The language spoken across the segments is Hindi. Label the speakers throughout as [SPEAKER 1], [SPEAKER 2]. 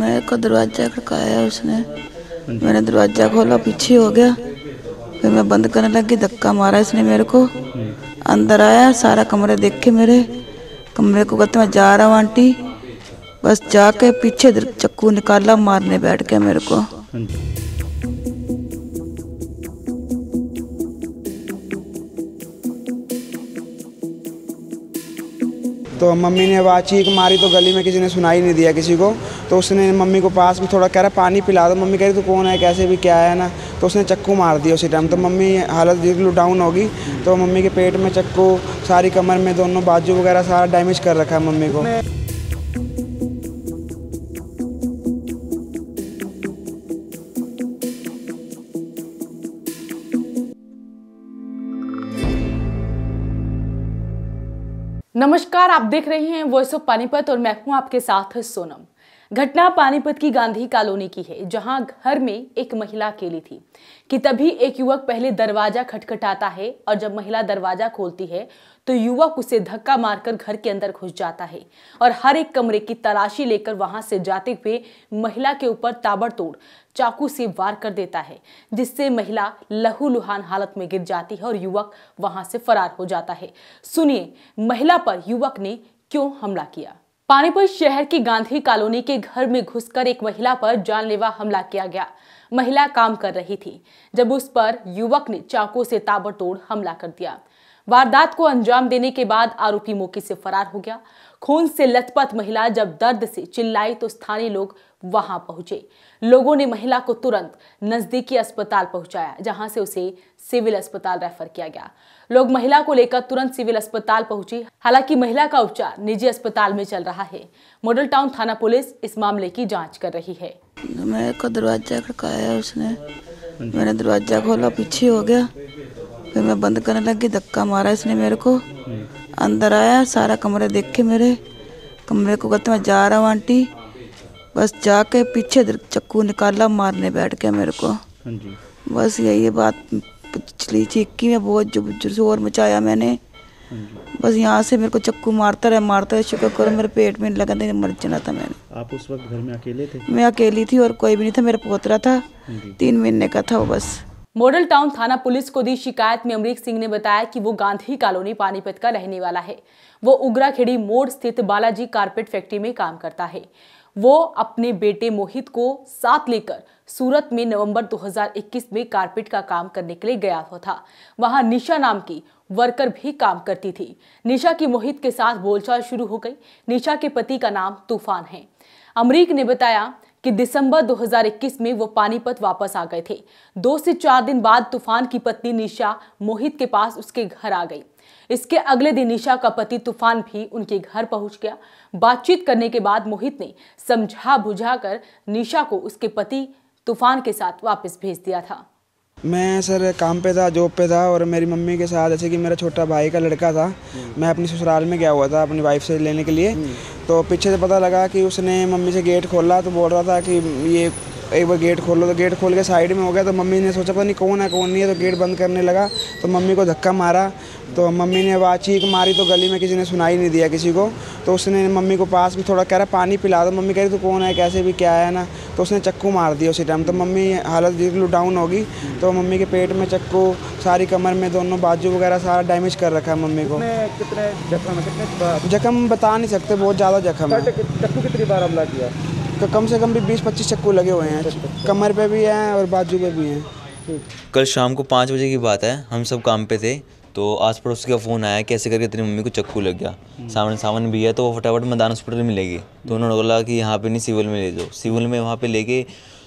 [SPEAKER 1] मैं को दरवाजा खड़काया उसने मैंने दरवाजा खोला पीछे हो गया फिर मैं बंद करने लगी धक्का मारा इसने मेरे को अंदर आया सारा कमरे देखे मेरे कमरे को कहते मैं जा रहा हूँ आंटी बस जाके पीछे चक्कू निकाला मारने बैठ गया मेरे को
[SPEAKER 2] हाँ
[SPEAKER 3] तो मम्मी ने वहाँ चीख मारी तो गली में किसी ने सुनाई नहीं दिया किसी को तो उसने मम्मी को पास में थोड़ा कह रहा पानी पिला दो मम्मी कह रही तो कौन है कैसे भी क्या है ना तो उसने चक्कू मार दिया उसी टाइम तो मम्मी हालत बिल्कुल डाउन होगी तो मम्मी के पेट में चक्कू सारी कमर में दोनों बाजू वगैरह सारा डैमेज कर रखा है मम्मी को
[SPEAKER 4] नमस्कार आप देख रहे हैं वॉइस ऑफ पानीपत और मैं हूं आपके साथ सोनम घटना पानीपत की गांधी कॉलोनी की है जहां घर में एक महिला अकेली थी कि तभी एक युवक पहले दरवाजा खटखटाता है और जब महिला दरवाजा खोलती है तो युवक उसे धक्का मारकर घर के अंदर घुस जाता है और हर एक कमरे की तलाशी लेकर वहां से जाते हुए महिला के ऊपर ताबड़तोड़ चाकू से वार कर देता है जिससे महिला लहूलुहान हालत में गिर जाती है और युवक वहां से फरार हो जाता है सुनिए महिला पर युवक ने क्यों हमला किया पानीपत शहर की गांधी कॉलोनी के घर में घुसकर एक महिला पर जानलेवा हमला किया गया महिला काम कर रही थी जब उस पर युवक ने चाकू से ताबड़तोड़ हमला कर दिया वारदात को अंजाम देने के बाद आरोपी मौके से फरार हो गया खून से लथपथ महिला जब दर्द से चिल्लाई तो स्थानीय लोग वहां पहुंचे लोगों ने महिला को तुरंत नजदीकी अस्पताल पहुंचाया जहां से उसे सिविल अस्पताल रेफर किया गया लोग महिला को लेकर तुरंत सिविल अस्पताल पहुंची हालांकि महिला का उपचार निजी अस्पताल में चल रहा है मॉडल टाउन थाना पुलिस इस मामले की जाँच कर रही है
[SPEAKER 1] मैं दरवाजा खड़काया उसने मैंने दरवाजा खोला पीछे हो गया फिर मैं बंद करने लगी धक्का मारा इसने मेरे को अंदर आया सारा कमरे देखे मेरे कमरे को कहते मैं जा रहा हूँ आंटी बस जाके पीछे चक्कू निकाला मारने बैठ गया मेरे को हाँ बस यही बात पिछली चीखी में बहुत जो जोर मचाया मैंने हाँ बस यहाँ से मेरे को चक्कू मारता रहा मारता रहा शुक्र करो मेरे पेट में लगा था मर जाना था मैंने
[SPEAKER 3] आप उस वक्त घर में अकेले थे
[SPEAKER 1] मैं अकेली थी और कोई भी नहीं था मेरा पोतरा था हाँ तीन महीने का था वो बस
[SPEAKER 4] मॉडल टाउन थाना पुलिस को दी शिकायत में अमरीक सिंह ने बताया कि वो गांधी कॉलोनी पानीपत का रहने वाला है वो उग्राखेड़ी मोड़ स्थित बालाजी कारपेट फैक्ट्री में काम करता है वो अपने बेटे मोहित को साथ लेकर सूरत में नवंबर 2021 में कारपेट का काम करने के लिए गया था वहां निशा नाम की वर्कर भी काम करती थी निशा की मोहित के साथ बोलचाल शुरू हो गई निशा के पति का नाम तूफान है अमरीक ने बताया कि दिसंबर 2021 में वो पानीपत वापस आ गए थे दो से चार दिन बाद तूफान की पत्नी निशा मोहित के पास उसके घर आ गई इसके अगले दिन निशा का पति तूफान भी उनके घर पहुंच गया बातचीत करने के बाद मोहित ने समझा बुझा कर निशा को उसके पति तूफान के साथ वापस भेज दिया था
[SPEAKER 3] मैं सर काम पे था जॉब पे था और मेरी मम्मी के साथ जैसे कि मेरा छोटा भाई का लड़का था हम्म। मैं अपनी ससुराल में गया हुआ था अपनी वाइफ से लेने के लिए हम्म। तो पीछे से पता लगा कि उसने मम्मी से गेट खोला तो बोल रहा था कि ये एक बार गेट खोलो तो गेट खोल के साइड में हो गया तो मम्मी ने सोचा पता नहीं कौन है कौन नहीं है तो गेट बंद करने लगा तो मम्मी को धक्का मारा तो मम्मी ने आवाज़ चीख मारी तो गली में किसी ने सुनाई नहीं दिया किसी को तो उसने मम्मी को पास में थोड़ा कह रहा पानी पिला दो मम्मी कह रही तो कौन है कैसे भी क्या है ना तो उसने चक्कू मार दिया उसी टाइम तो मम्मी हालत बिल्कुल डाउन होगी तो मम्मी के पेट में चक्कू सारी कमर में दोनों बाजू वगैरह सारा डैमेज कर रखा है मम्मी को जख्म जख्म बता नहीं सकते बहुत ज़्यादा जख्म है चक्कू कितनी बार हमला किया तो कम से कम भी बीस पच्चीस चक्कू लगे हुए हैं कमर पे भी हैं और बाजू पे भी हैं
[SPEAKER 5] कल शाम को पाँच बजे की बात है हम सब काम पे थे तो आस पड़ोस का फ़ोन आया कैसे करके तेरी मम्मी को चक्कू लग गया हम्म। सामने सामान भी है तो वो फटाफट मैदान हॉस्पिटल में लेगी तो हम्म। उन्होंने बोला कि यहाँ पे नहीं सिविल में ले जाओ सिविल में वहाँ पे लेके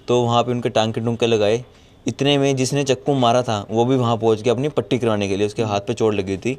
[SPEAKER 5] तो वहाँ पे उनके टांके टूंके लगाए इतने में जिसने चक्कू मारा था वो भी वहाँ पहुँच गया अपनी पट्टी कराने के लिए उसके हाथ पे चोट लगी थी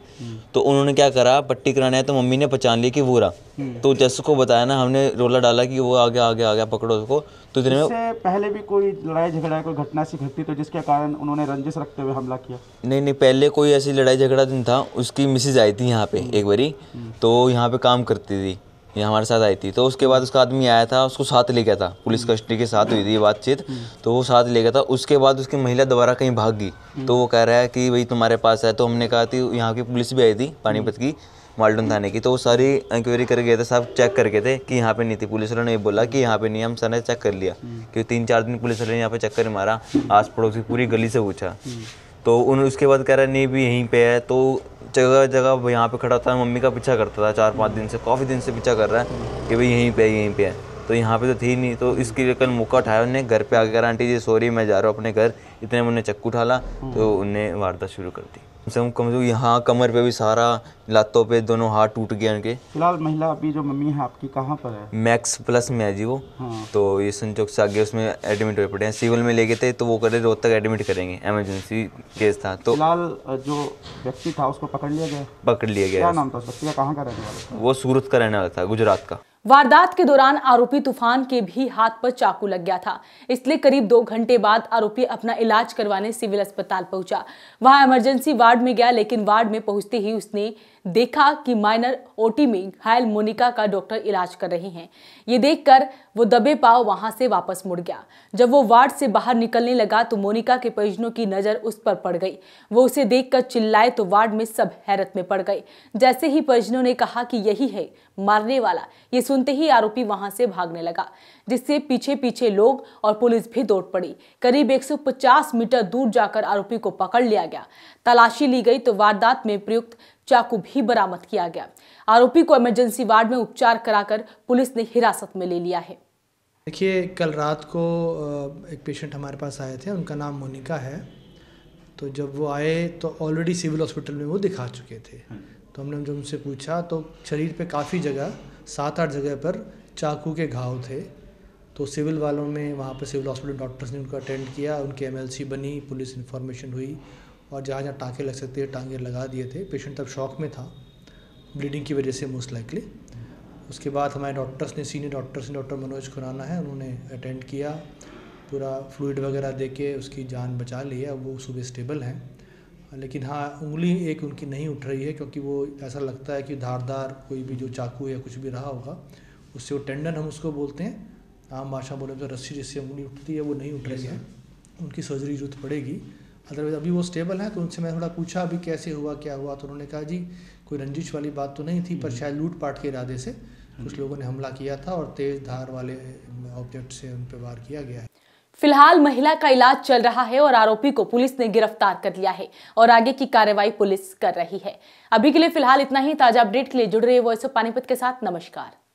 [SPEAKER 5] तो उन्होंने क्या करा पट्टी कराने तो मम्मी ने पहचान ली कि वो रहा तो जस को बताया ना हमने रोला डाला कि वो आगे आगे आ गया पकड़ो उसको तो इतने
[SPEAKER 3] में पहले भी कोई लड़ाई झगड़ा कोई घटना सी घटती तो जिसके कारण उन्होंने रंजिश रखते हुए हमला किया
[SPEAKER 5] नहीं नहीं पहले कोई ऐसी लड़ाई झगड़ा दिन था उसकी मिसिज आई थी यहाँ पे एक बारी तो यहाँ पे काम करती थी ये हमारे साथ आई थी तो उसके बाद उसका आदमी आया था उसको साथ ले गया था पुलिस हम्म। कस्टडी के साथ हुई थी बातचीत हम्म। तो वो साथ ले गया था उसके बाद उसकी महिला दोबारा कहीं भाग गई हम्म। तो वो कह रहा है कि भाई तुम्हारे पास है तो हमने कहा थी यहाँ की पुलिस भी आई थी पानीपत की मालडन थाने की तो वो सारी इंक्वायरी कर गए थे साहब चेक करके थे कि यहाँ पे नहीं थी पुलिस वालों ने बोला कि यहाँ पे नहीं हम सर ने चेक कर लिया क्योंकि तीन चार दिन पुलिस वाले ने यहाँ पे चक्कर मारा आस पड़ोस की पूरी गली से पूछा तो उन उसके बाद कह रहा नहीं भी यहीं पे है तो जगह जगह यहाँ पे खड़ा था मम्मी का पीछा करता था चार पाँच दिन से काफ़ी दिन से पीछा कर रहा है कि भाई यहीं पे है यहीं पे है तो यहाँ पे तो थी नहीं तो इसके लिए कल मौका उठाया उन्हें घर पे रहा आंटी जी सॉरी मैं जा रहा हूँ अपने घर इतने में उन्हें चक्कू उठाला तो हम्म। उन्हें वारदात शुरू कर दी कम से कम यहाँ कमर पे भी सारा लातों पे दोनों हाथ टूट गए उनके
[SPEAKER 3] फिलहाल महिला अभी जो मम्मी है आपकी कहाँ पर है
[SPEAKER 5] मैक्स प्लस में है जी वो हाँ। तो ये संचौक से आगे उसमें एडमिट हुए पड़े हैं सिविल में ले गए थे तो वो करे रोहतक एडमिट करेंगे एमरजेंसी केस था तो फिलहाल
[SPEAKER 3] जो व्यक्ति था उसको पकड़ लिया गया
[SPEAKER 5] पकड़ लिया गया क्या
[SPEAKER 4] नाम था व्यक्ति का कहाँ का रहने वाला
[SPEAKER 5] वो सूरत का रहने वाला था गुजरात का
[SPEAKER 4] वारदात के दौरान आरोपी तूफान के भी हाथ पर चाकू लग गया था इसलिए करीब दो घंटे बाद आरोपी अपना इलाज करवाने सिविल अस्पताल पहुंचा वहां इमरजेंसी वार्ड में गया लेकिन वार्ड में पहुंचते ही उसने देखा कि माइनर ओटी में घायल मोनिका का डॉक्टर इलाज कर रहे हैं ये देखकर वो दबे पाव वहां से वापस मुड़ गया जब वो वार्ड से बाहर निकलने लगा तो मोनिका के परिजनों की नज़र उस पर पड़ गई वो उसे देखकर चिल्लाए तो वार्ड में सब हैरत में पड़ गए जैसे ही परिजनों ने कहा कि यही है मारने वाला ये सुनते ही आरोपी वहां से भागने लगा जिससे पीछे पीछे लोग और पुलिस भी दौड़ पड़ी करीब 150 मीटर दूर जाकर आरोपी को पकड़ लिया गया तलाशी ली गई तो वारदात में प्रयुक्त चाकू भी बरामद किया गया आरोपी को इमरजेंसी वार्ड में उपचार कराकर पुलिस ने हिरासत में ले लिया है
[SPEAKER 2] देखिए कल रात को एक पेशेंट हमारे पास आए थे उनका नाम मोनिका है तो जब वो आए तो ऑलरेडी सिविल हॉस्पिटल में वो दिखा चुके थे हम्म। तो हमने जब उनसे पूछा तो शरीर पे काफ़ी जगह सात आठ जगह पर चाकू के घाव थे तो सिविल वालों में वहाँ पर सिविल हॉस्पिटल डॉक्टर्स ने उनको अटेंड किया उनकी एम बनी पुलिस इन्फॉर्मेशन हुई और जहाँ जहाँ टाँगे लग सकते थे टाँगे लगा दिए थे पेशेंट तब शॉक में था ब्लीडिंग की वजह से मोस्ट लाइकली उसके बाद हमारे डॉक्टर्स ने सीनियर डॉक्टर्स ने डॉक्टर मनोज खुराना है उन्होंने अटेंड किया पूरा फ्लूड वगैरह दे के उसकी जान बचा ली है वो सुबह स्टेबल हैं लेकिन हाँ उंगली एक उनकी नहीं उठ रही है क्योंकि वो ऐसा लगता है कि धारदार कोई भी जो चाकू या कुछ भी रहा होगा उससे वो टेंडन हम उसको बोलते हैं आम भाषा बोले तो रस्सी जिससे उंगली उठती है वो नहीं उठ रही है उनकी सर्जरी जरूरत पड़ेगी अदरवाइज अभी वो स्टेबल हैं तो उनसे मैं थोड़ा पूछा अभी कैसे हुआ क्या हुआ तो उन्होंने कहा जी कोई रंजिश वाली बात तो नहीं थी पर mm-hmm. शायद लूट पाट के इरादे से कुछ लोगों ने हमला किया था और तेज धार वाले ऑब्जेक्ट से उन पर वार किया गया है
[SPEAKER 4] फिलहाल महिला का इलाज चल रहा है और आरोपी को पुलिस ने गिरफ्तार कर लिया है और आगे की कार्रवाई पुलिस कर रही है अभी के लिए फिलहाल इतना ही ताजा अपडेट के लिए जुड़ रहे वॉइस ऑफ पानीपत के साथ नमस्कार